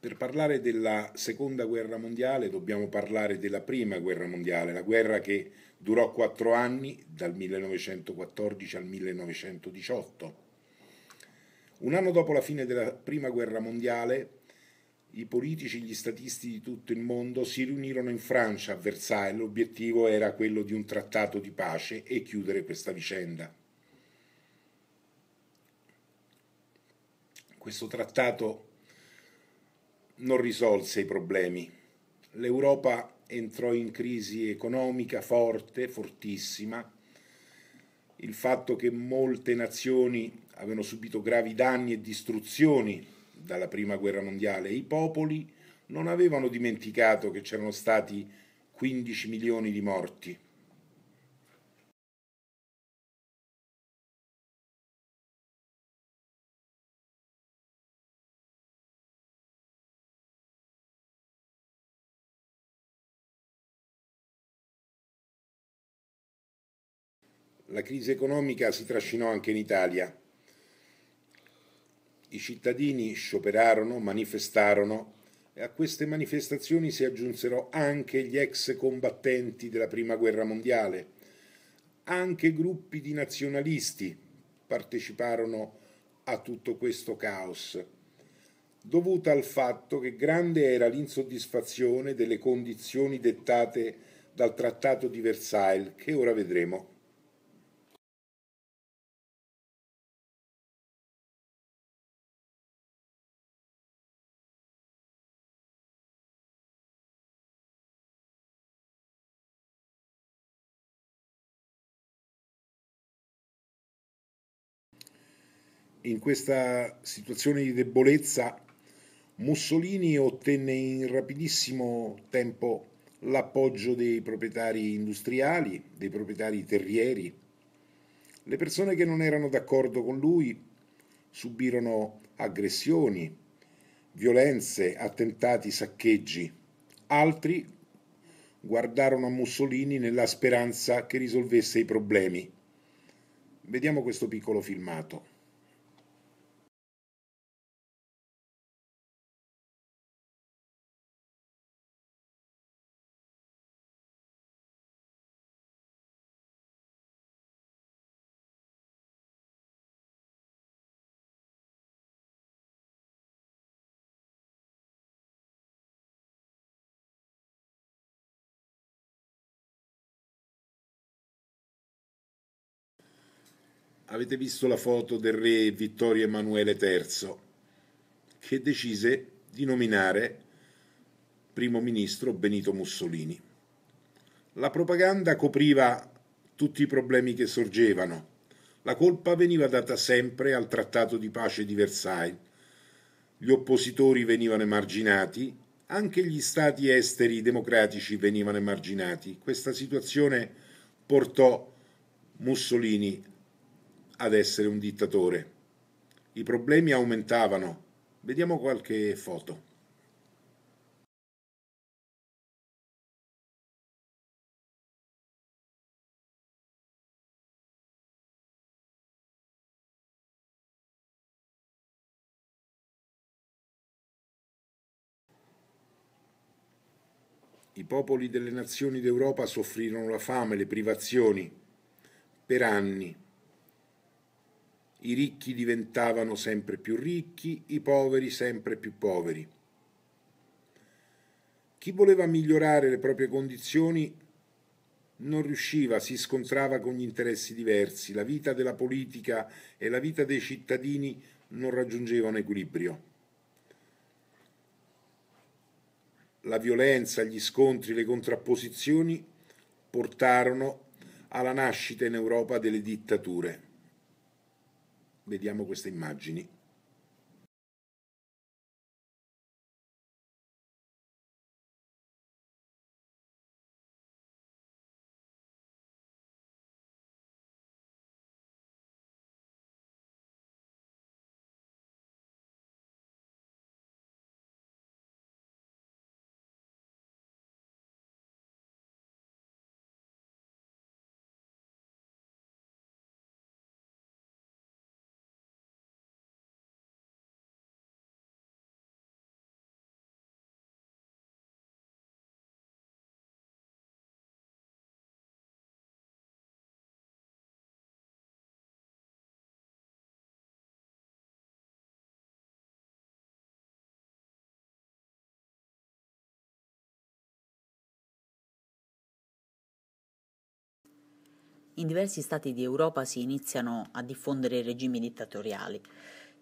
Per parlare della seconda guerra mondiale dobbiamo parlare della prima guerra mondiale, la guerra che durò quattro anni dal 1914 al 1918. Un anno dopo la fine della prima guerra mondiale, i politici e gli statisti di tutto il mondo si riunirono in Francia a Versailles, l'obiettivo era quello di un trattato di pace e chiudere questa vicenda. Questo trattato non risolse i problemi. L'Europa entrò in crisi economica forte, fortissima. Il fatto che molte nazioni avevano subito gravi danni e distruzioni dalla Prima Guerra Mondiale e i popoli non avevano dimenticato che c'erano stati 15 milioni di morti la crisi economica si trascinò anche in Italia. I cittadini scioperarono, manifestarono e a queste manifestazioni si aggiunsero anche gli ex combattenti della Prima Guerra Mondiale, anche gruppi di nazionalisti parteciparono a tutto questo caos, dovuto al fatto che grande era l'insoddisfazione delle condizioni dettate dal Trattato di Versailles, che ora vedremo. in questa situazione di debolezza Mussolini ottenne in rapidissimo tempo l'appoggio dei proprietari industriali, dei proprietari terrieri. Le persone che non erano d'accordo con lui subirono aggressioni, violenze, attentati, saccheggi. Altri guardarono a Mussolini nella speranza che risolvesse i problemi. Vediamo questo piccolo filmato. avete visto la foto del re Vittorio Emanuele III, che decise di nominare primo ministro Benito Mussolini. La propaganda copriva tutti i problemi che sorgevano. La colpa veniva data sempre al trattato di pace di Versailles. Gli oppositori venivano emarginati, anche gli stati esteri democratici venivano emarginati. Questa situazione portò Mussolini ad essere un dittatore. I problemi aumentavano. Vediamo qualche foto. I popoli delle nazioni d'Europa soffrirono la fame, le privazioni per anni i ricchi diventavano sempre più ricchi, i poveri sempre più poveri. Chi voleva migliorare le proprie condizioni non riusciva, si scontrava con gli interessi diversi, la vita della politica e la vita dei cittadini non raggiungevano equilibrio. La violenza, gli scontri, le contrapposizioni portarono alla nascita in Europa delle dittature vediamo queste immagini. in diversi stati di Europa si iniziano a diffondere regimi dittatoriali.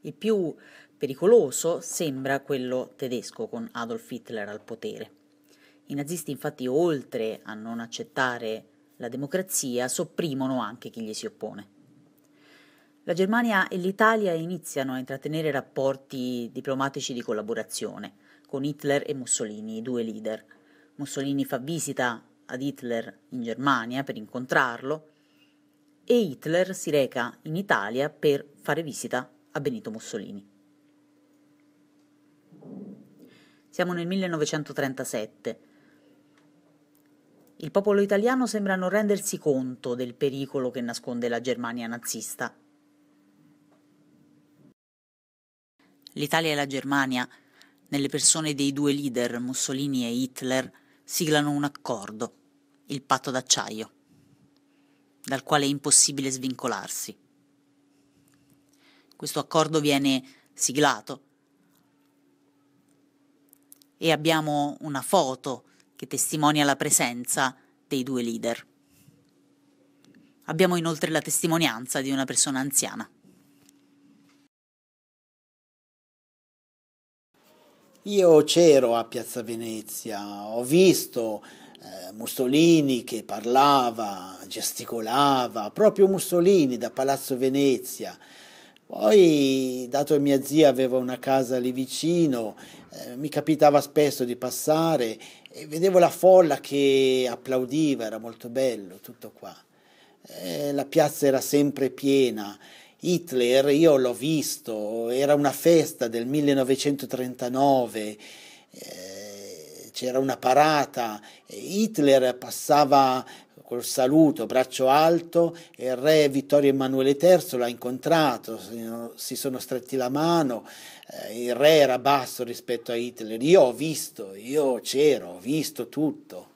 Il più pericoloso sembra quello tedesco con Adolf Hitler al potere. I nazisti infatti oltre a non accettare la democrazia sopprimono anche chi gli si oppone. La Germania e l'Italia iniziano a intrattenere rapporti diplomatici di collaborazione con Hitler e Mussolini, i due leader. Mussolini fa visita ad Hitler in Germania per incontrarlo e Hitler si reca in Italia per fare visita a Benito Mussolini. Siamo nel 1937. Il popolo italiano sembra non rendersi conto del pericolo che nasconde la Germania nazista. L'Italia e la Germania, nelle persone dei due leader Mussolini e Hitler, siglano un accordo, il patto d'acciaio dal quale è impossibile svincolarsi. Questo accordo viene siglato e abbiamo una foto che testimonia la presenza dei due leader. Abbiamo inoltre la testimonianza di una persona anziana. Io c'ero a Piazza Venezia, ho visto eh, Mussolini che parlava, gesticolava, proprio Mussolini da Palazzo Venezia. Poi, dato che mia zia aveva una casa lì vicino, eh, mi capitava spesso di passare e vedevo la folla che applaudiva, era molto bello tutto qua. Eh, la piazza era sempre piena. Hitler, io l'ho visto, era una festa del 1939. Eh, c'era una parata, Hitler passava col saluto, braccio alto, e il re Vittorio Emanuele III l'ha incontrato, si sono stretti la mano, eh, il re era basso rispetto a Hitler, io ho visto, io c'ero, ho visto tutto.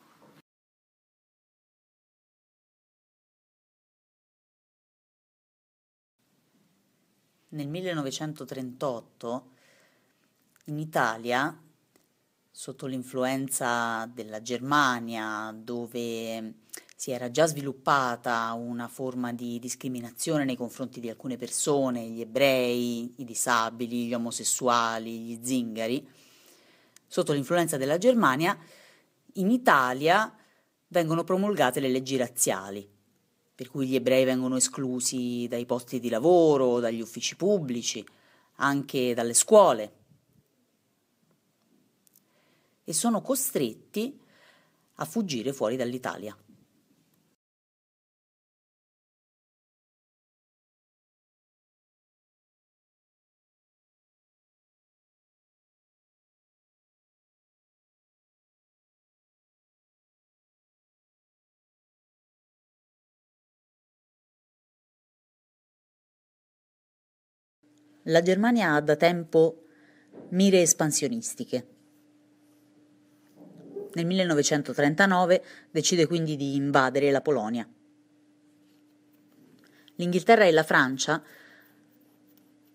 Nel 1938 in Italia sotto l'influenza della Germania, dove mm, si era già sviluppata una forma di discriminazione nei confronti di alcune persone, gli ebrei, i disabili, gli omosessuali, gli zingari, sotto l'influenza della Germania, in Italia vengono promulgate le leggi razziali, per cui gli ebrei vengono esclusi dai posti di lavoro, dagli uffici pubblici, anche dalle scuole, e sono costretti a fuggire fuori dall'Italia. La Germania ha da tempo mire espansionistiche nel 1939 decide quindi di invadere la Polonia. L'Inghilterra e la Francia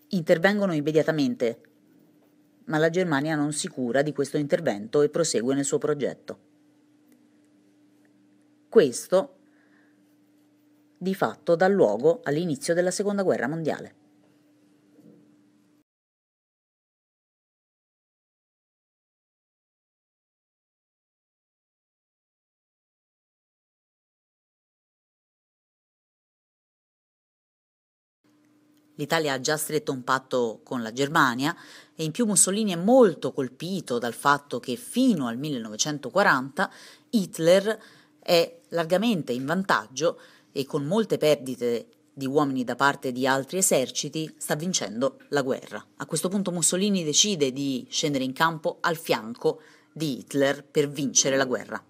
intervengono immediatamente, ma la Germania non si cura di questo intervento e prosegue nel suo progetto. Questo di fatto dà luogo all'inizio della Seconda Guerra Mondiale. L'Italia ha già stretto un patto con la Germania e in più Mussolini è molto colpito dal fatto che fino al 1940 Hitler è largamente in vantaggio e con molte perdite di uomini da parte di altri eserciti sta vincendo la guerra. A questo punto Mussolini decide di scendere in campo al fianco di Hitler per vincere la guerra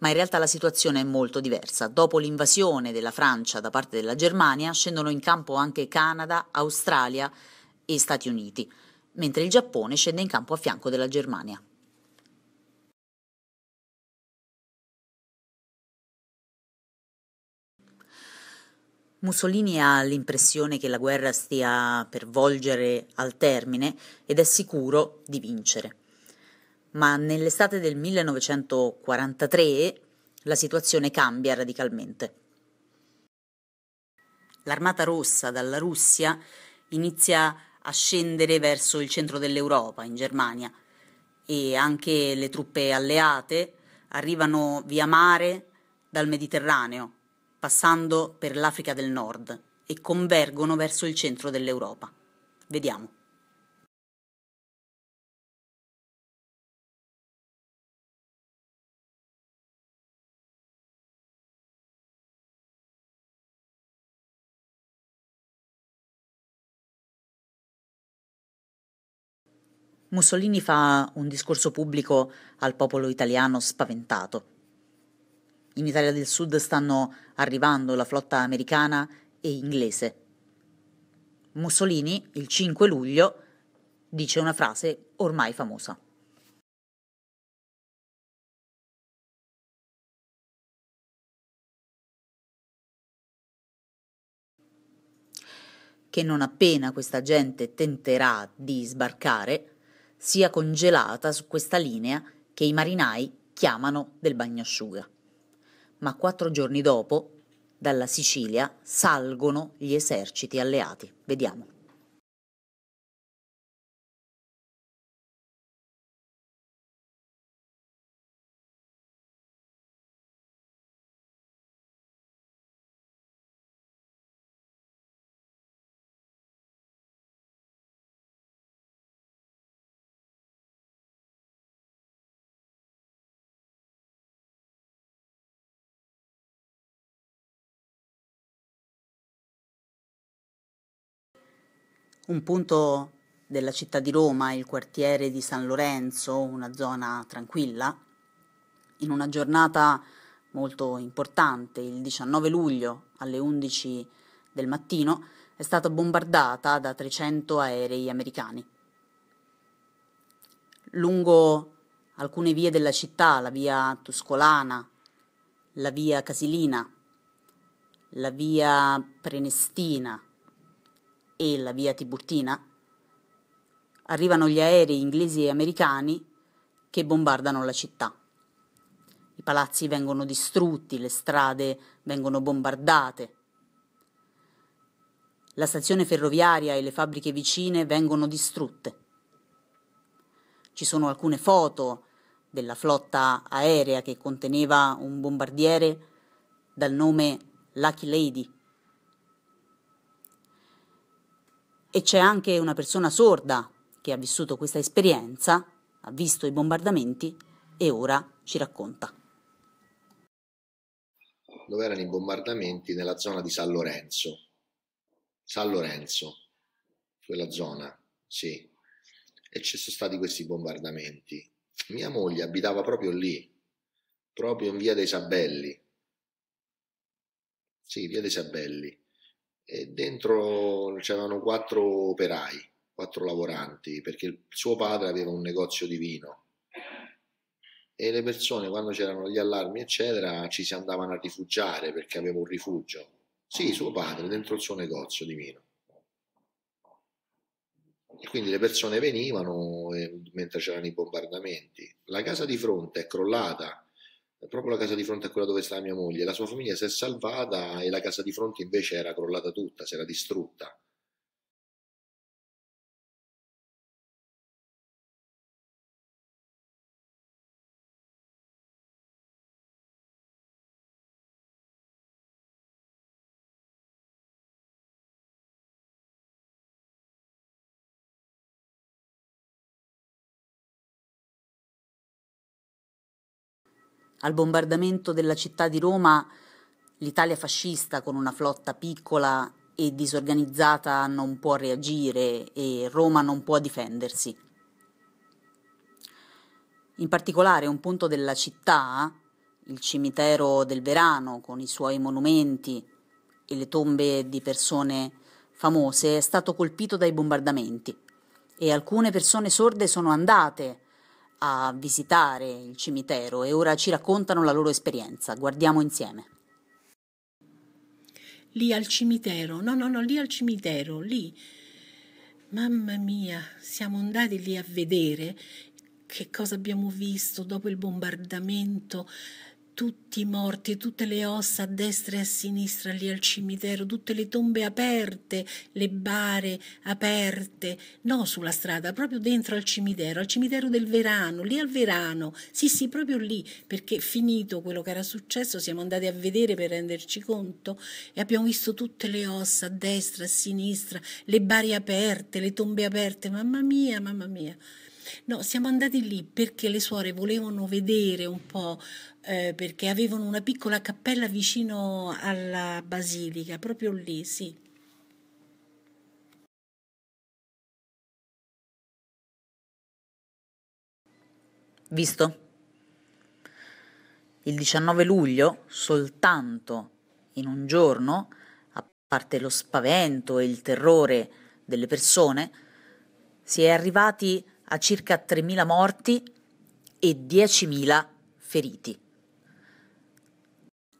ma in realtà la situazione è molto diversa. Dopo l'invasione della Francia da parte della Germania scendono in campo anche Canada, Australia e Stati Uniti, mentre il Giappone scende in campo a fianco della Germania. Mussolini ha l'impressione che la guerra stia per volgere al termine ed è sicuro di vincere ma nell'estate del 1943 la situazione cambia radicalmente. L'Armata Rossa dalla Russia inizia a scendere verso il centro dell'Europa, in Germania, e anche le truppe alleate arrivano via mare dal Mediterraneo, passando per l'Africa del Nord e convergono verso il centro dell'Europa. Vediamo. Mussolini fa un discorso pubblico al popolo italiano spaventato. In Italia del Sud stanno arrivando la flotta americana e inglese. Mussolini, il 5 luglio, dice una frase ormai famosa. che non appena questa gente tenterà di sbarcare, sia congelata su questa linea che i marinai chiamano del bagnasciuga. Ma quattro giorni dopo, dalla Sicilia, salgono gli eserciti alleati. Vediamo. un punto della città di Roma, il quartiere di San Lorenzo, una zona tranquilla, in una giornata molto importante, il 19 luglio alle 11 del mattino, è stata bombardata da 300 aerei americani. Lungo alcune vie della città, la via Tuscolana, la via Casilina, la via Prenestina, e la via Tiburtina, arrivano gli aerei inglesi e americani che bombardano la città. I palazzi vengono distrutti, le strade vengono bombardate. La stazione ferroviaria e le fabbriche vicine vengono distrutte. Ci sono alcune foto della flotta aerea che conteneva un bombardiere dal nome Lucky Lady e c'è anche una persona sorda che ha vissuto questa esperienza, ha visto i bombardamenti e ora ci racconta. Dove erano i bombardamenti? Nella zona di San Lorenzo. San Lorenzo, quella zona, sì. E ci sono stati questi bombardamenti. Mia moglie abitava proprio lì, proprio in via dei Sabelli. Sì, via dei Sabelli e dentro c'erano quattro operai, quattro lavoranti, perché il suo padre aveva un negozio di vino e le persone quando c'erano gli allarmi eccetera ci si andavano a rifugiare perché aveva un rifugio. Sì, suo padre dentro il suo negozio di vino. E quindi le persone venivano e, mentre c'erano i bombardamenti. La casa di fronte è crollata proprio la casa di fronte a quella dove sta mia moglie. La sua famiglia si è salvata e la casa di fronte invece era crollata tutta, si era distrutta. al bombardamento della città di Roma, l'Italia fascista con una flotta piccola e disorganizzata non può reagire e Roma non può difendersi. In particolare un punto della città, il cimitero del Verano con i suoi monumenti e le tombe di persone famose, è stato colpito dai bombardamenti e alcune persone sorde sono andate a visitare il cimitero e ora ci raccontano la loro esperienza. Guardiamo insieme. Lì al cimitero, no, no, no, lì al cimitero, lì. Mamma mia, siamo andati lì a vedere che cosa abbiamo visto dopo il bombardamento tutti i morti, tutte le ossa a destra e a sinistra lì al cimitero, tutte le tombe aperte, le bare aperte, no sulla strada, proprio dentro al cimitero, al cimitero del Verano, lì al Verano, sì sì, proprio lì, perché finito quello che era successo siamo andati a vedere per renderci conto e abbiamo visto tutte le ossa a destra, e a sinistra, le bare aperte, le tombe aperte, mamma mia, mamma mia. No, siamo andati lì perché le suore volevano vedere un po', eh, perché avevano una piccola cappella vicino alla basilica, proprio lì, sì. Visto? Il 19 luglio, soltanto in un giorno, a parte lo spavento e il terrore delle persone, si è arrivati a circa 3.000 morti e 10.000 feriti.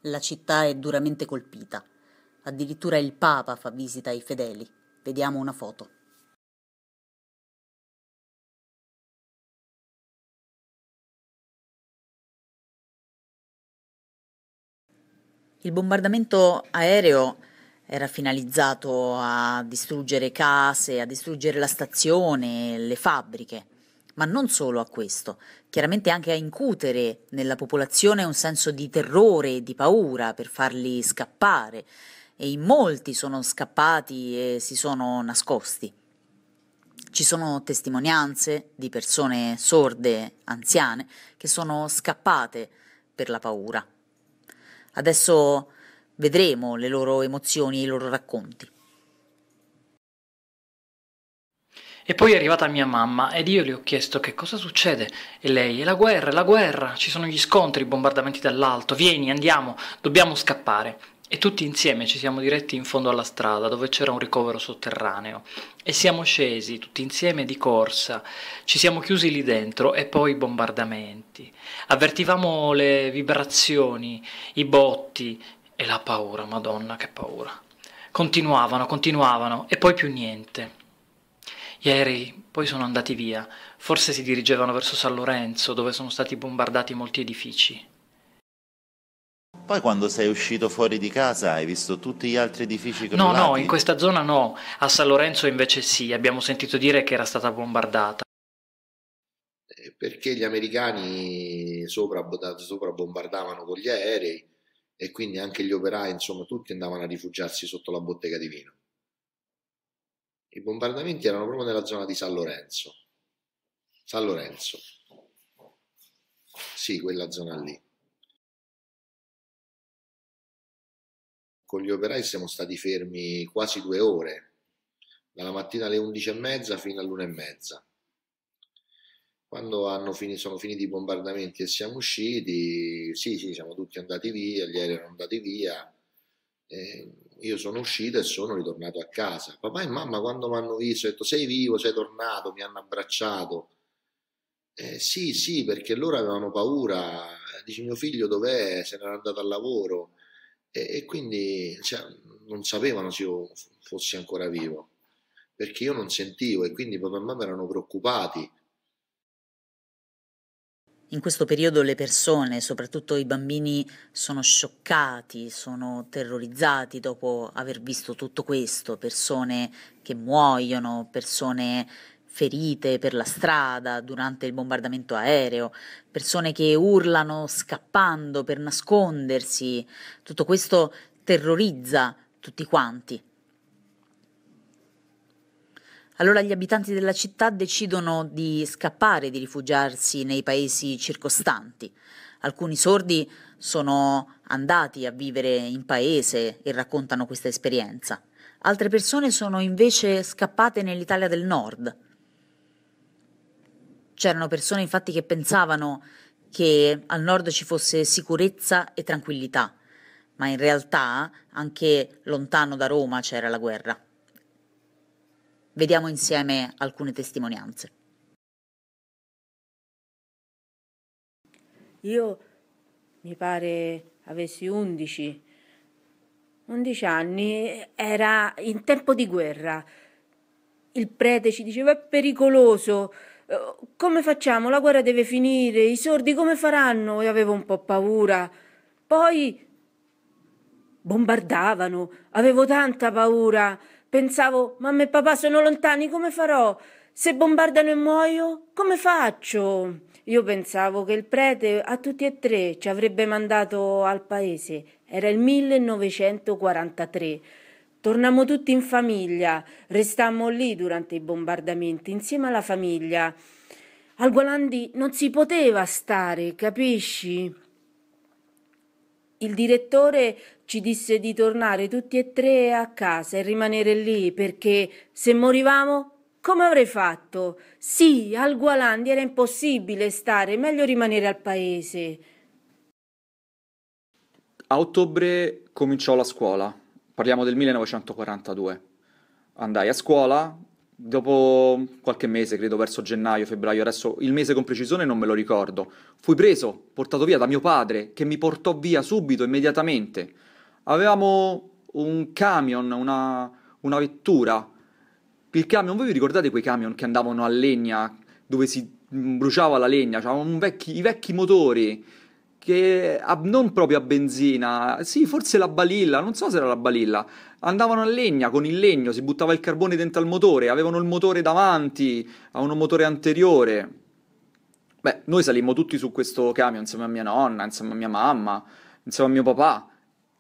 La città è duramente colpita. Addirittura il Papa fa visita ai fedeli. Vediamo una foto. Il bombardamento aereo era finalizzato a distruggere case, a distruggere la stazione, le fabbriche, ma non solo a questo, chiaramente anche a incutere nella popolazione un senso di terrore e di paura per farli scappare e in molti sono scappati e si sono nascosti. Ci sono testimonianze di persone sorde, anziane, che sono scappate per la paura. Adesso Vedremo le loro emozioni e i loro racconti. E poi è arrivata mia mamma ed io le ho chiesto che cosa succede. E lei, è la guerra, è la guerra, ci sono gli scontri, i bombardamenti dall'alto, vieni, andiamo, dobbiamo scappare. E tutti insieme ci siamo diretti in fondo alla strada dove c'era un ricovero sotterraneo e siamo scesi tutti insieme di corsa, ci siamo chiusi lì dentro e poi i bombardamenti. Avvertivamo le vibrazioni, i botti, e la paura, madonna che paura. Continuavano, continuavano e poi più niente. Gli aerei poi sono andati via, forse si dirigevano verso San Lorenzo dove sono stati bombardati molti edifici. Poi quando sei uscito fuori di casa hai visto tutti gli altri edifici crollati? No, no, in questa zona no, a San Lorenzo invece sì, abbiamo sentito dire che era stata bombardata. Eh, perché gli americani sopra, sopra bombardavano con gli aerei e quindi anche gli operai, insomma tutti andavano a rifugiarsi sotto la bottega di vino. I bombardamenti erano proprio nella zona di San Lorenzo. San Lorenzo. Sì, quella zona lì. Con gli operai siamo stati fermi quasi due ore, dalla mattina alle 11.30 fino all'1.30. Quando fini, sono finiti i bombardamenti e siamo usciti, sì, sì, siamo tutti andati via, gli aerei erano andati via. Eh, io sono uscito e sono ritornato a casa. Papà e mamma, quando mi hanno visto, hanno detto: Sei vivo, sei tornato, mi hanno abbracciato. Eh, sì, sì, perché loro avevano paura. Dice mio figlio dov'è? Se n'era andato al lavoro. E, e quindi cioè, non sapevano se io fossi ancora vivo, perché io non sentivo e quindi papà e mamma erano preoccupati. In questo periodo le persone, soprattutto i bambini, sono scioccati, sono terrorizzati dopo aver visto tutto questo, persone che muoiono, persone ferite per la strada durante il bombardamento aereo, persone che urlano scappando per nascondersi. Tutto questo terrorizza tutti quanti. Allora gli abitanti della città decidono di scappare, di rifugiarsi nei paesi circostanti. Alcuni sordi sono andati a vivere in paese e raccontano questa esperienza. Altre persone sono invece scappate nell'Italia del Nord. C'erano persone infatti che pensavano che al nord ci fosse sicurezza e tranquillità, ma in realtà anche lontano da Roma c'era la guerra. Vediamo insieme alcune testimonianze. Io mi pare avessi 11, 11 anni, era in tempo di guerra. Il prete ci diceva è pericoloso, come facciamo? La guerra deve finire, i sordi come faranno? Io avevo un po' paura. Poi bombardavano, avevo tanta paura. Pensavo, mamma e papà sono lontani, come farò? Se bombardano e muoio, come faccio? Io pensavo che il prete a tutti e tre ci avrebbe mandato al paese. Era il 1943. Tornammo tutti in famiglia, restammo lì durante i bombardamenti, insieme alla famiglia. Al Gualandi non si poteva stare, capisci? Il direttore ci disse di tornare tutti e tre a casa e rimanere lì perché se morivamo come avrei fatto? Sì, al Gualandi era impossibile stare, meglio rimanere al paese. A ottobre cominciò la scuola, parliamo del 1942. Andai a scuola, dopo qualche mese, credo verso gennaio, febbraio, adesso il mese con precisione non me lo ricordo, fui preso, portato via da mio padre, che mi portò via subito, immediatamente. Avevamo un camion, una, una vettura. Il camion, voi vi ricordate quei camion che andavano a legna, dove si bruciava la legna? Cioè, vecchi, I vecchi motori, che non proprio a benzina, sì, forse la balilla, non so se era la balilla, andavano a legna con il legno, si buttava il carbone dentro al motore, avevano il motore davanti, avevano un motore anteriore. Beh, noi salimmo tutti su questo camion insieme a mia nonna, insieme a mia mamma, insieme a mio papà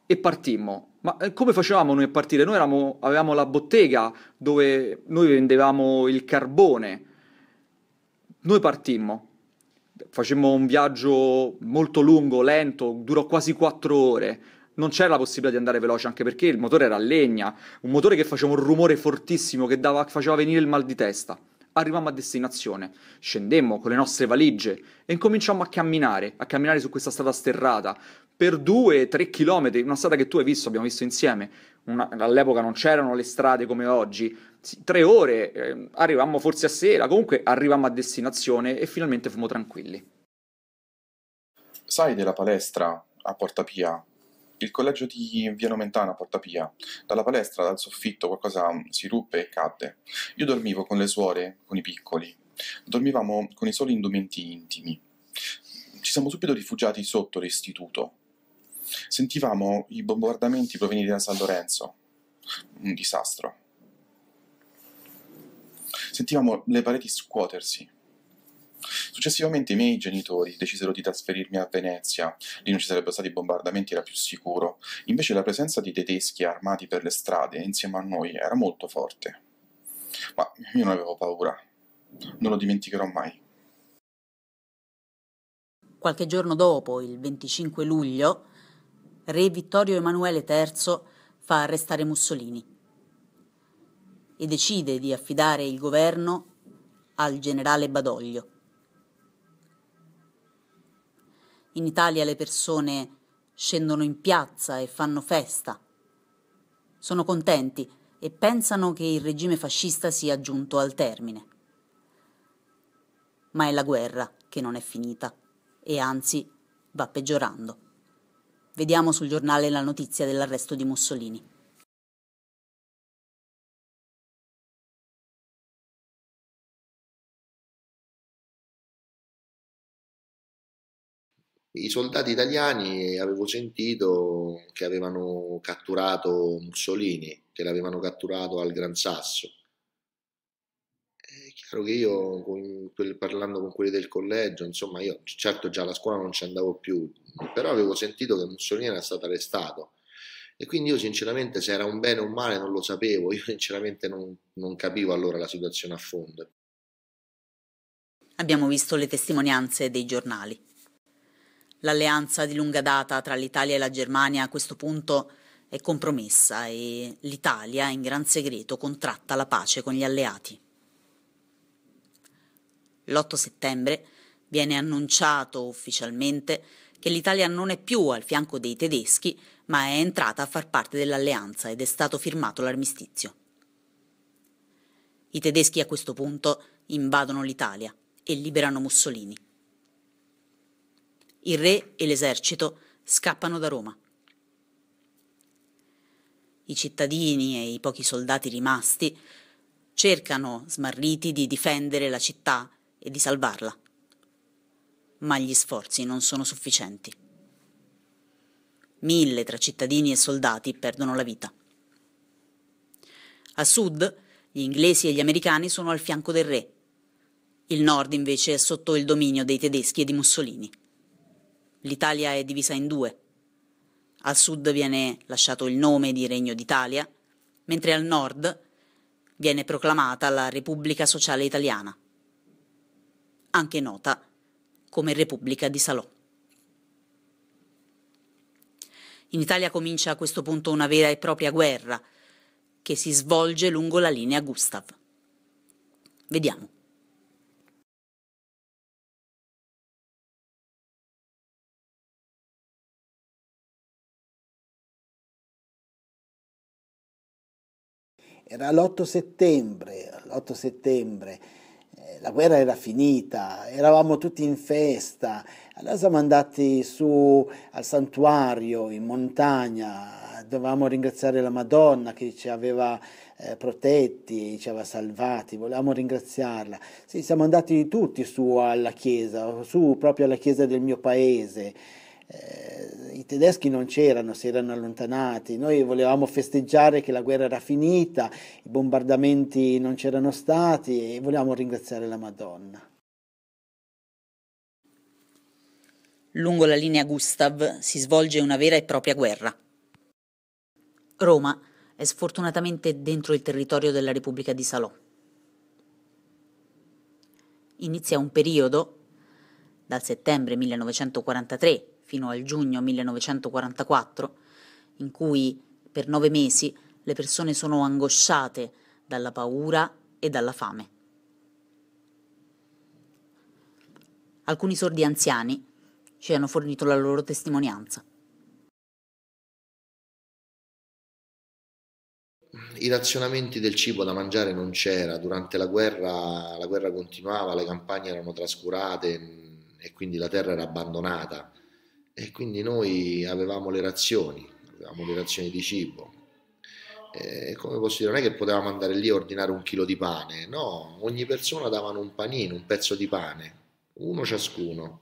e partimmo. Ma eh, come facevamo noi a partire? Noi eravamo, avevamo la bottega dove noi vendevamo il carbone. Noi partimmo, facemmo un viaggio molto lungo, lento, durò quasi quattro ore non c'era la possibilità di andare veloce anche perché il motore era a legna, un motore che faceva un rumore fortissimo che, dava, faceva venire il mal di testa. Arrivammo a destinazione, scendemmo con le nostre valigie e incominciammo a camminare, a camminare su questa strada sterrata per 2-3 km, una strada che tu hai visto, abbiamo visto insieme. Una, all'epoca non c'erano le strade come oggi. Tre ore, eh, arrivammo forse a sera, comunque arrivammo a destinazione e finalmente fumo tranquilli. Sai della palestra a Portapia il collegio di Via Nomentana a Portapia. Dalla palestra, dal soffitto, qualcosa mm, si ruppe e cadde. Io dormivo con le suore, con i piccoli. Dormivamo con i soli indumenti intimi. Ci siamo subito rifugiati sotto l'istituto. Sentivamo i bombardamenti provenire da San Lorenzo. Un disastro. Sentivamo le pareti scuotersi. Successivamente i miei genitori decisero di trasferirmi a Venezia, lì non ci sarebbero stati bombardamenti, era più sicuro. Invece la presenza di tedeschi armati per le strade insieme a noi era molto forte. Ma io non avevo paura, non lo dimenticherò mai. Qualche giorno dopo, il 25 luglio, re Vittorio Emanuele III fa arrestare Mussolini e decide di affidare il governo al generale Badoglio. In Italia le persone scendono in piazza e fanno festa. Sono contenti e pensano che il regime fascista sia giunto al termine. Ma è la guerra che non è finita e anzi va peggiorando. Vediamo sul giornale la notizia dell'arresto di Mussolini. I soldati italiani eh, avevo sentito che avevano catturato Mussolini, che l'avevano catturato al Gran Sasso. È chiaro che io, con quel, parlando con quelli del collegio, insomma, io certo già alla scuola non ci andavo più, però avevo sentito che Mussolini era stato arrestato. E quindi io sinceramente se era un bene o un male non lo sapevo, io sinceramente non, non capivo allora la situazione a fondo. Abbiamo visto le testimonianze dei giornali. L'alleanza di lunga data tra l'Italia e la Germania a questo punto è compromessa e l'Italia in gran segreto contratta la pace con gli alleati. L'8 settembre viene annunciato ufficialmente che l'Italia non è più al fianco dei tedeschi, ma è entrata a far parte dell'alleanza ed è stato firmato l'armistizio. I tedeschi a questo punto invadono l'Italia e liberano Mussolini. Il re e l'esercito scappano da Roma. I cittadini e i pochi soldati rimasti cercano, smarriti, di difendere la città e di salvarla. Ma gli sforzi non sono sufficienti. Mille tra cittadini e soldati perdono la vita. A sud, gli inglesi e gli americani sono al fianco del re. Il nord invece è sotto il dominio dei tedeschi e di Mussolini l'Italia è divisa in due. Al sud viene lasciato il nome di Regno d'Italia, mentre al nord viene proclamata la Repubblica Sociale Italiana, anche nota come Repubblica di Salò. In Italia comincia a questo punto una vera e propria guerra che si svolge lungo la linea Gustav. Vediamo. era l'8 settembre, l'8 settembre eh, la guerra era finita, eravamo tutti in festa, allora siamo andati su al santuario in montagna, dovevamo ringraziare la Madonna che ci aveva eh, protetti, ci aveva salvati, volevamo ringraziarla. Sì, siamo andati tutti su alla chiesa, su proprio alla chiesa del mio paese eh, i tedeschi non c'erano, si erano allontanati, noi volevamo festeggiare che la guerra era finita, i bombardamenti non c'erano stati e volevamo ringraziare la Madonna. Lungo la linea Gustav si svolge una vera e propria guerra. Roma è sfortunatamente dentro il territorio della Repubblica di Salò. Inizia un periodo, dal settembre 1943 fino al giugno 1944, in cui per nove mesi le persone sono angosciate dalla paura e dalla fame. Alcuni sordi anziani ci hanno fornito la loro testimonianza. i razionamenti del cibo da mangiare non c'era, durante la guerra la guerra continuava, le campagne erano trascurate mm, e quindi la terra era abbandonata e quindi noi avevamo le razioni, avevamo le razioni di cibo. E come posso dire, non è che potevamo andare lì a ordinare un chilo di pane, no, ogni persona davano un panino, un pezzo di pane, uno ciascuno.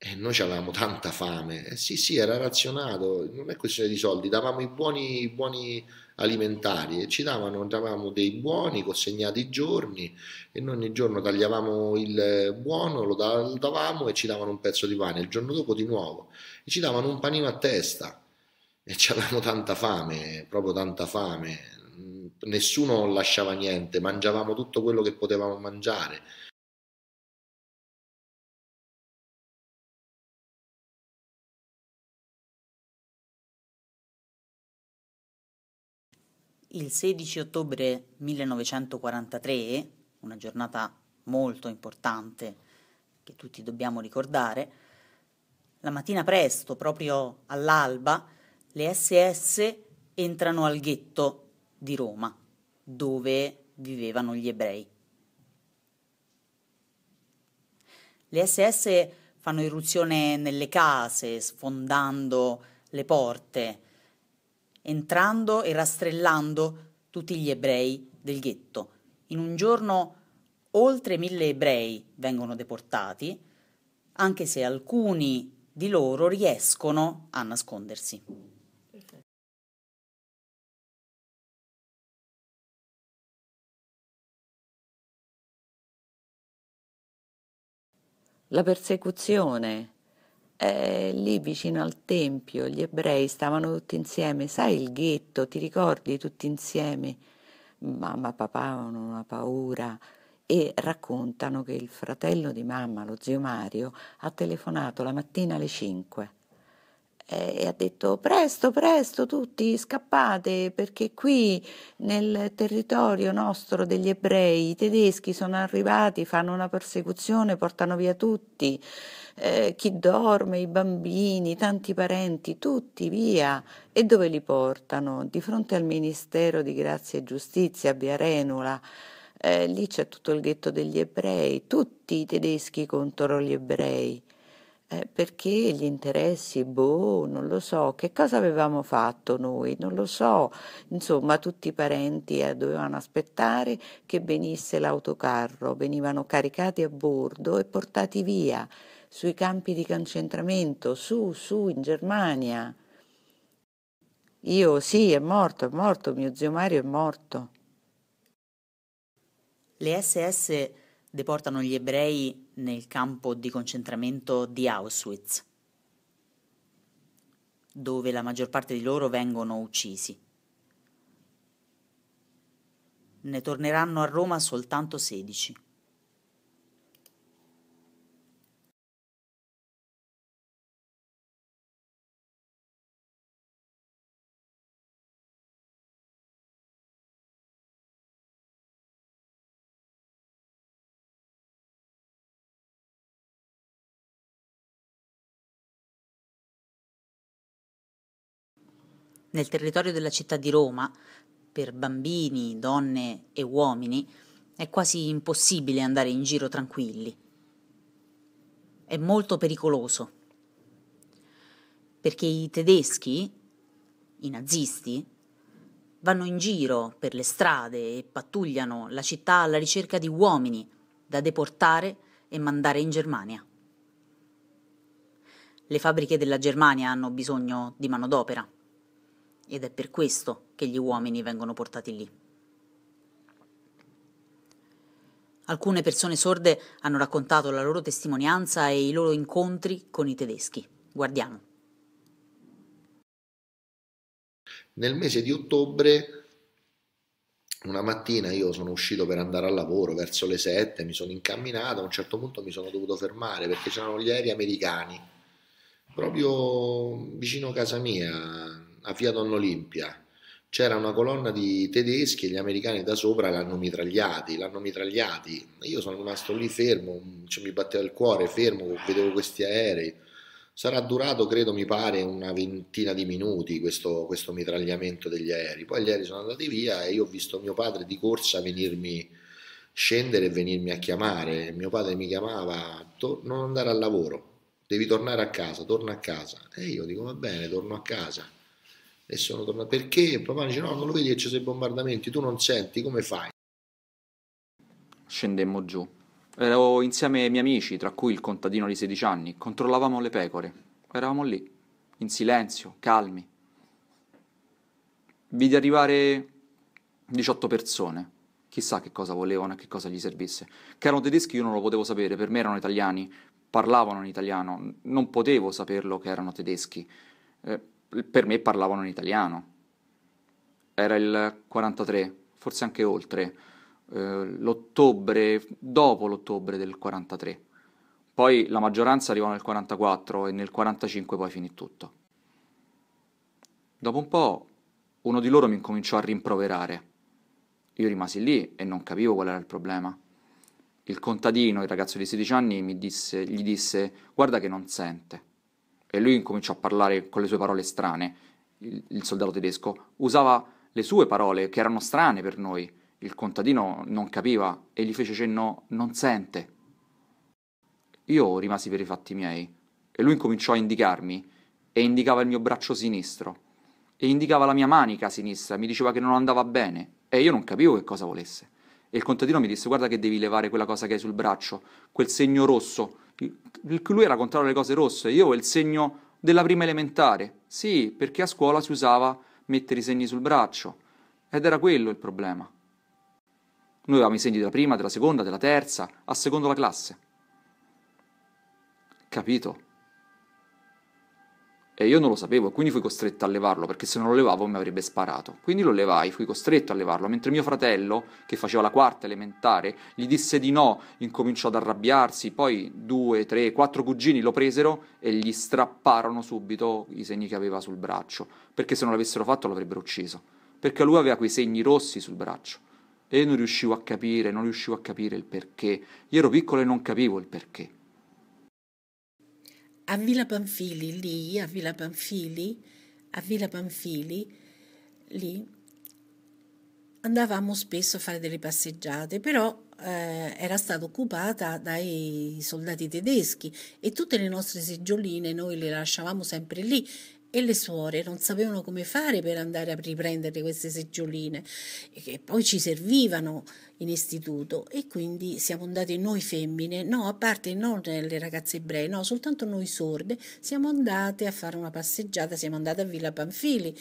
E eh, noi avevamo tanta fame. Eh, sì, sì, era razionato, non è questione di soldi, davamo i buoni, i buoni alimentari e ci davano, davamo dei buoni consegnati i giorni e noi ogni giorno tagliavamo il buono, lo davamo e ci davano un pezzo di pane, il giorno dopo di nuovo e ci davano un panino a testa e avevamo tanta fame, proprio tanta fame, nessuno lasciava niente, mangiavamo tutto quello che potevamo mangiare Il 16 ottobre 1943, una giornata molto importante che tutti dobbiamo ricordare, la mattina presto, proprio all'alba, le SS entrano al ghetto di Roma, dove vivevano gli ebrei. Le SS fanno irruzione nelle case, sfondando le porte, entrando e rastrellando tutti gli ebrei del ghetto. In un giorno oltre mille ebrei vengono deportati, anche se alcuni di loro riescono a nascondersi. La persecuzione eh, lì vicino al Tempio gli ebrei stavano tutti insieme, sai il ghetto, ti ricordi tutti insieme? Mamma e papà avevano una paura e raccontano che il fratello di mamma, lo zio Mario, ha telefonato la mattina alle 5 eh, e ha detto presto, presto tutti scappate perché qui nel territorio nostro degli ebrei i tedeschi sono arrivati, fanno una persecuzione, portano via tutti eh, chi dorme, i bambini, tanti parenti, tutti via. E dove li portano? Di fronte al Ministero di Grazia e Giustizia, a Via Renula. Eh, lì c'è tutto il ghetto degli ebrei, tutti i tedeschi contro gli ebrei. Eh, perché gli interessi, boh, non lo so, che cosa avevamo fatto noi, non lo so, insomma tutti i parenti eh, dovevano aspettare che venisse l'autocarro, venivano caricati a bordo e portati via, sui campi di concentramento, su, su, in Germania. Io sì, è morto, è morto, mio zio Mario è morto. Le SS deportano gli ebrei nel campo di concentramento di Auschwitz, dove la maggior parte di loro vengono uccisi. Ne torneranno a Roma soltanto 16. nel territorio della città di Roma, per bambini, donne e uomini, è quasi impossibile andare in giro tranquilli. È molto pericoloso, perché i tedeschi, i nazisti, vanno in giro per le strade e pattugliano la città alla ricerca di uomini da deportare e mandare in Germania. Le fabbriche della Germania hanno bisogno di manodopera ed è per questo che gli uomini vengono portati lì. Alcune persone sorde hanno raccontato la loro testimonianza e i loro incontri con i tedeschi. Guardiamo. Nel mese di ottobre, una mattina io sono uscito per andare al lavoro verso le 7, mi sono incamminato, a un certo punto mi sono dovuto fermare perché c'erano gli aerei americani proprio vicino a casa mia, a Via Don Olimpia, c'era una colonna di tedeschi e gli americani da sopra l'hanno mitragliati, l'hanno mitragliati. Io sono rimasto lì fermo, mm, cioè mi batteva il cuore fermo, vedevo questi aerei. Sarà durato, credo, mi pare, una ventina di minuti questo, questo mitragliamento degli aerei. Poi gli aerei sono andati via e io ho visto mio padre di corsa venirmi scendere e venirmi a chiamare. Mio padre mi chiamava, non andare al lavoro, devi tornare a casa, torna a casa. E io dico, va bene, torno a casa e sono tornato perché papà dice no non lo vedi che ci sono i bombardamenti tu non senti come fai scendemmo giù ero insieme ai miei amici tra cui il contadino di 16 anni controllavamo le pecore eravamo lì in silenzio calmi vidi arrivare 18 persone chissà che cosa volevano e che cosa gli servisse che erano tedeschi io non lo potevo sapere per me erano italiani parlavano in italiano non potevo saperlo che erano tedeschi eh, per me parlavano in italiano. Era il 43, forse anche oltre, eh, l'ottobre, dopo l'ottobre del 43. Poi la maggioranza arrivò nel 44 e nel 45 poi finì tutto. Dopo un po' uno di loro mi incominciò a rimproverare. Io rimasi lì e non capivo qual era il problema. Il contadino, il ragazzo di 16 anni, disse, gli disse guarda che non sente e lui incominciò a parlare con le sue parole strane, il, il soldato tedesco, usava le sue parole che erano strane per noi. Il contadino non capiva e gli fece cenno non sente. Io rimasi per i fatti miei e lui incominciò a indicarmi e indicava il mio braccio sinistro e indicava la mia manica sinistra, mi diceva che non andava bene e io non capivo che cosa volesse. E il contadino mi disse guarda che devi levare quella cosa che hai sul braccio, quel segno rosso lui era contrario alle cose rosse, io ho il segno della prima elementare, sì, perché a scuola si usava mettere i segni sul braccio, ed era quello il problema. Noi avevamo i segni della prima, della seconda, della terza, a seconda la classe. Capito? E io non lo sapevo, quindi fui costretto a levarlo, perché se non lo levavo mi avrebbe sparato. Quindi lo levai, fui costretto a levarlo, mentre mio fratello, che faceva la quarta elementare, gli disse di no, incominciò ad arrabbiarsi, poi due, tre, quattro cugini lo presero e gli strapparono subito i segni che aveva sul braccio, perché se non l'avessero fatto l'avrebbero ucciso, perché lui aveva quei segni rossi sul braccio. E io non riuscivo a capire, non riuscivo a capire il perché. Io ero piccolo e non capivo il perché a Villa Panfili, lì, a Villa Panfili, a Villa Panfili, lì, andavamo spesso a fare delle passeggiate, però eh, era stata occupata dai soldati tedeschi e tutte le nostre seggioline noi le lasciavamo sempre lì e le suore non sapevano come fare per andare a riprendere queste seggioline che poi ci servivano in istituto e quindi siamo andate noi femmine, no, a parte non le ragazze ebree, no, soltanto noi sorde, siamo andate a fare una passeggiata, siamo andate a Villa Panfili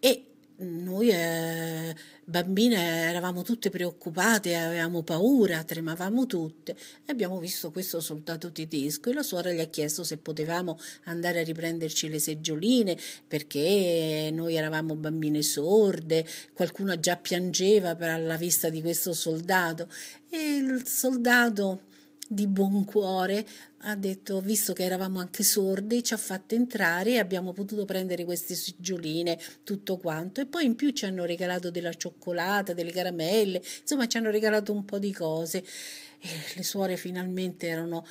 e noi eh, bambine eravamo tutte preoccupate, avevamo paura, tremavamo tutte e abbiamo visto questo soldato tedesco e la suora gli ha chiesto se potevamo andare a riprenderci le seggioline perché noi eravamo bambine sorde, qualcuno già piangeva per la vista di questo soldato e il soldato di buon cuore ha detto visto che eravamo anche sordi ci ha fatto entrare e abbiamo potuto prendere queste seggioline tutto quanto e poi in più ci hanno regalato della cioccolata delle caramelle insomma ci hanno regalato un po' di cose e le suore finalmente erano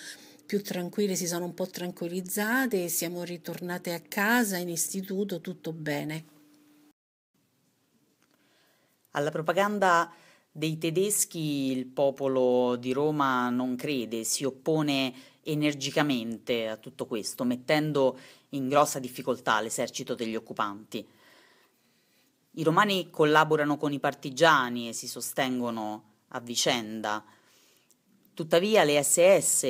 più tranquille si sono un po' tranquillizzate e siamo ritornate a casa in istituto tutto bene alla propaganda dei tedeschi il popolo di Roma non crede, si oppone energicamente a tutto questo, mettendo in grossa difficoltà l'esercito degli occupanti. I romani collaborano con i partigiani e si sostengono a vicenda. Tuttavia le SS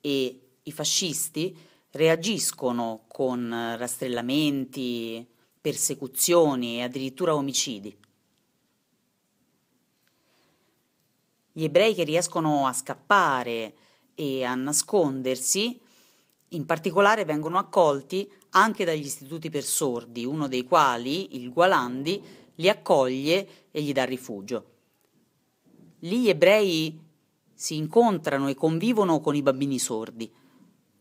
e i fascisti reagiscono con rastrellamenti, persecuzioni e addirittura omicidi. gli ebrei che riescono a scappare e a nascondersi, in particolare vengono accolti anche dagli istituti per sordi, uno dei quali, il Gualandi, li accoglie e gli dà rifugio. Lì gli ebrei si incontrano e convivono con i bambini sordi.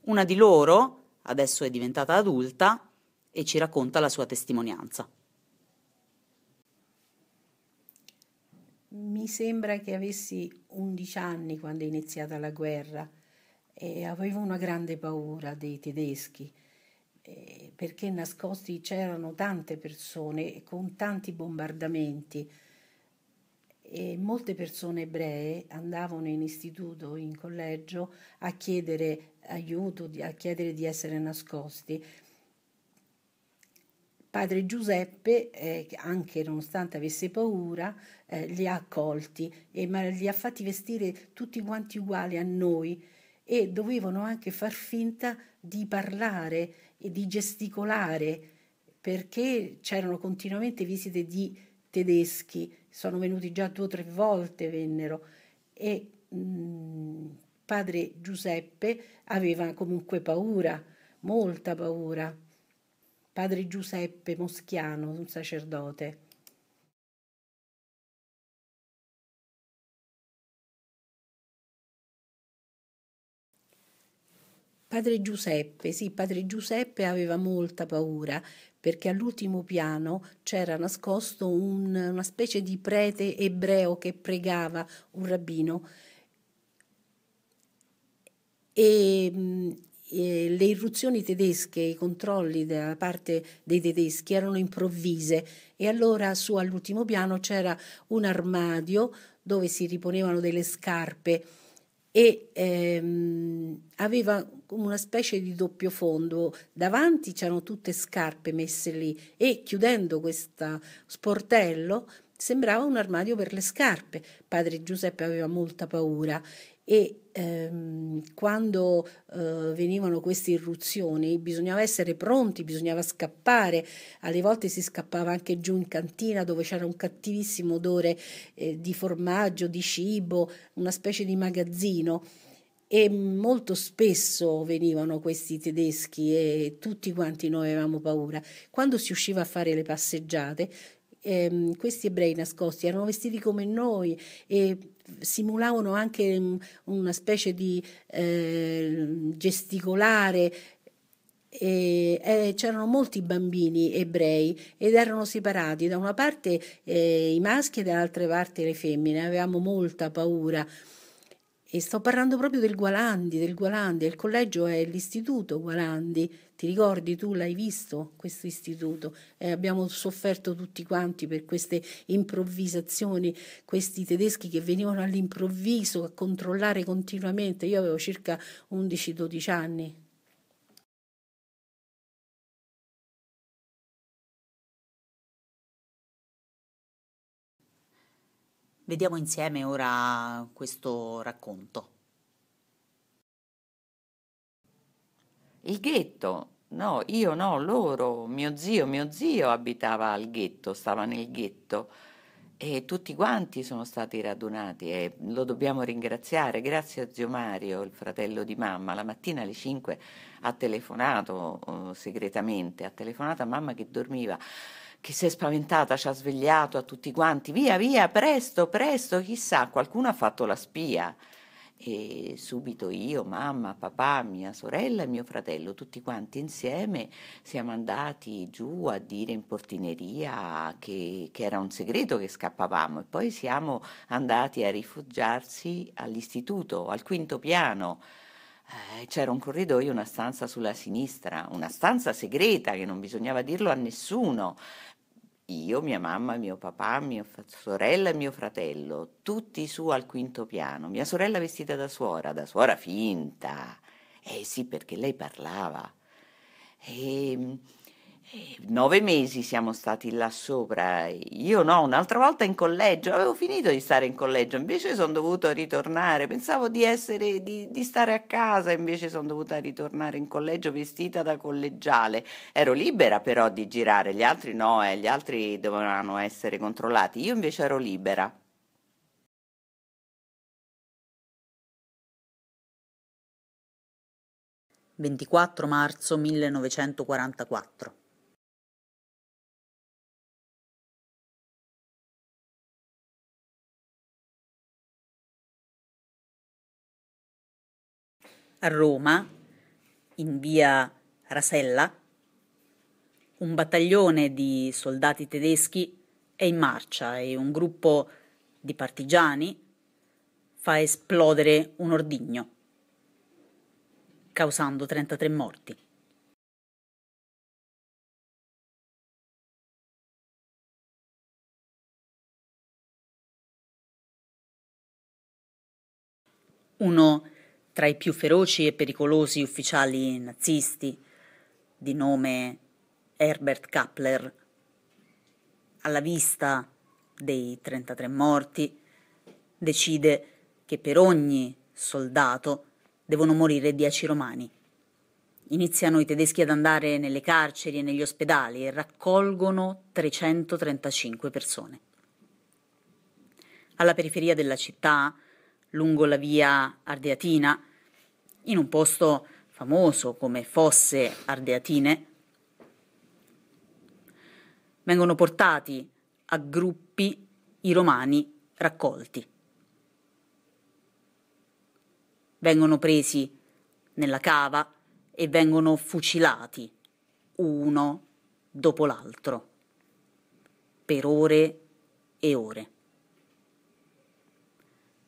Una di loro adesso è diventata adulta e ci racconta la sua testimonianza. mi sembra che avessi 11 anni quando è iniziata la guerra e avevo una grande paura dei tedeschi perché nascosti c'erano tante persone con tanti bombardamenti e molte persone ebree andavano in istituto, in collegio a chiedere aiuto, a chiedere di essere nascosti Padre Giuseppe, eh, anche nonostante avesse paura, eh, li ha accolti e ma, li ha fatti vestire tutti quanti uguali a noi e dovevano anche far finta di parlare e di gesticolare perché c'erano continuamente visite di tedeschi, sono venuti già due o tre volte, vennero e mh, padre Giuseppe aveva comunque paura, molta paura padre Giuseppe Moschiano, un sacerdote. Padre Giuseppe, sì, padre Giuseppe aveva molta paura perché all'ultimo piano c'era nascosto un, una specie di prete ebreo che pregava un rabbino e, mm, le irruzioni tedesche, i controlli da parte dei tedeschi erano improvvise e allora su all'ultimo piano c'era un armadio dove si riponevano delle scarpe e ehm, aveva una specie di doppio fondo. Davanti c'erano tutte scarpe messe lì e chiudendo questo sportello sembrava un armadio per le scarpe. Padre Giuseppe aveva molta paura e ehm, quando eh, venivano queste irruzioni bisognava essere pronti, bisognava scappare, alle volte si scappava anche giù in cantina dove c'era un cattivissimo odore eh, di formaggio, di cibo, una specie di magazzino e molto spesso venivano questi tedeschi e tutti quanti noi avevamo paura. Quando si usciva a fare le passeggiate, ehm, questi ebrei nascosti erano vestiti come noi e simulavano anche mm, una specie di eh, gesticolare e, e c'erano molti bambini ebrei ed erano separati da una parte eh, i maschi e dall'altra parte le femmine, avevamo molta paura. E sto parlando proprio del Gualandi, del Gualandi, il collegio è l'istituto Gualandi, ti ricordi tu l'hai visto questo istituto? Eh, abbiamo sofferto tutti quanti per queste improvvisazioni, questi tedeschi che venivano all'improvviso a controllare continuamente. Io avevo circa 11-12 anni. Vediamo insieme ora questo racconto. Il ghetto, no, io no, loro, mio zio, mio zio abitava al ghetto, stava nel ghetto e tutti quanti sono stati radunati e lo dobbiamo ringraziare. Grazie a zio Mario, il fratello di mamma, la mattina alle 5 ha telefonato uh, segretamente, ha telefonato a mamma che dormiva, che si è spaventata, ci ha svegliato a tutti quanti, via, via, presto, presto, chissà, qualcuno ha fatto la spia e subito io, mamma, papà, mia sorella e mio fratello, tutti quanti insieme siamo andati giù a dire in portineria che, che era un segreto che scappavamo e poi siamo andati a rifugiarsi all'istituto, al quinto piano. Eh, c'era un corridoio, una stanza sulla sinistra, una stanza segreta che non bisognava dirlo a nessuno, io, mia mamma, mio papà, mia sorella e mio fratello, tutti su al quinto piano, mia sorella vestita da suora, da suora finta. Eh sì, perché lei parlava. E ehm, Nove mesi siamo stati là sopra, io no, un'altra volta in collegio, avevo finito di stare in collegio, invece sono dovuto ritornare, pensavo di, essere, di, di stare a casa, invece sono dovuta ritornare in collegio vestita da collegiale. Ero libera però di girare, gli altri no, eh, gli altri dovevano essere controllati, io invece ero libera. «24 marzo 1944» a Roma, in via Rasella, un battaglione di soldati tedeschi è in marcia e un gruppo di partigiani fa esplodere un ordigno, causando 33 morti. Uno tra i più feroci e pericolosi ufficiali nazisti, di nome Herbert Kappler. Alla vista dei 33 morti, decide che per ogni soldato devono morire 10 romani. Iniziano i tedeschi ad andare nelle carceri e negli ospedali e raccolgono 335 persone. Alla periferia della città, lungo la via Ardeatina, in un posto famoso come Fosse Ardeatine, vengono portati a gruppi i romani raccolti. Vengono presi nella cava e vengono fucilati uno dopo l'altro per ore e ore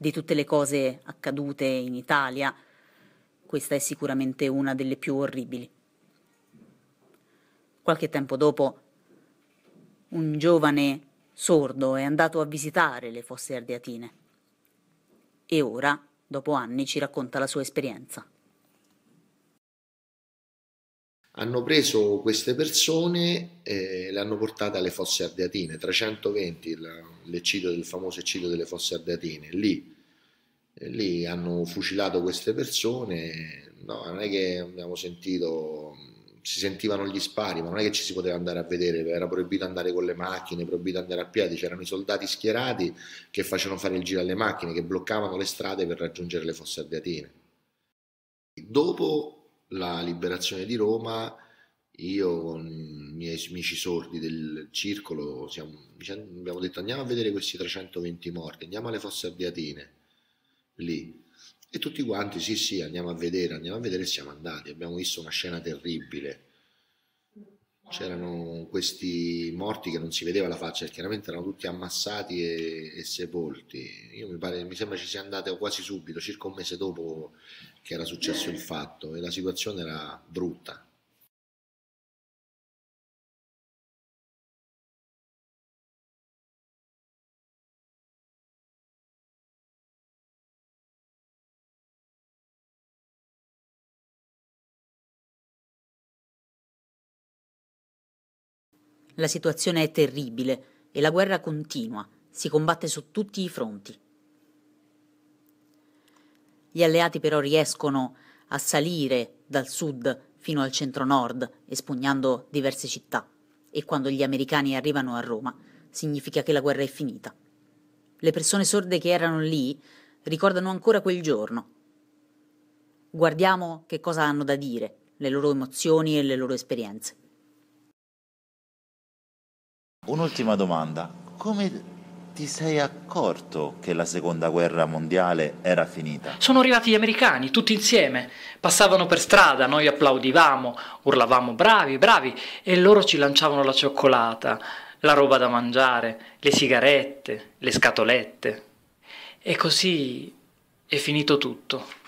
di tutte le cose accadute in Italia, questa è sicuramente una delle più orribili. Qualche tempo dopo, un giovane sordo è andato a visitare le fosse ardeatine e ora, dopo anni, ci racconta la sua esperienza hanno preso queste persone e eh, le hanno portate alle fosse ardeatine, 320 l'eccidio il famoso eccidio delle fosse ardeatine, lì, eh, lì hanno fucilato queste persone, no, non è che abbiamo sentito, si sentivano gli spari, ma non è che ci si poteva andare a vedere, era proibito andare con le macchine, proibito andare a piedi, c'erano i soldati schierati che facevano fare il giro alle macchine, che bloccavano le strade per raggiungere le fosse ardeatine. Dopo la liberazione di Roma, io con i miei amici sordi del circolo siamo, diciamo, abbiamo detto andiamo a vedere questi 320 morti, andiamo alle fosse abbiatine, lì. E tutti quanti, sì sì, andiamo a vedere, andiamo a vedere, siamo andati, abbiamo visto una scena terribile c'erano questi morti che non si vedeva la faccia, chiaramente erano tutti ammassati e, e sepolti. Io mi, pare, mi sembra ci sia andato quasi subito, circa un mese dopo che era successo il fatto e la situazione era brutta. La situazione è terribile e la guerra continua, si combatte su tutti i fronti. Gli alleati però riescono a salire dal sud fino al centro-nord, espugnando diverse città, e quando gli americani arrivano a Roma significa che la guerra è finita. Le persone sorde che erano lì ricordano ancora quel giorno. Guardiamo che cosa hanno da dire, le loro emozioni e le loro esperienze. Un'ultima domanda, come ti sei accorto che la seconda guerra mondiale era finita? Sono arrivati gli americani, tutti insieme. Passavano per strada, noi applaudivamo, urlavamo bravi, bravi, e loro ci lanciavano la cioccolata, la roba da mangiare, le sigarette, le scatolette. E così è finito tutto.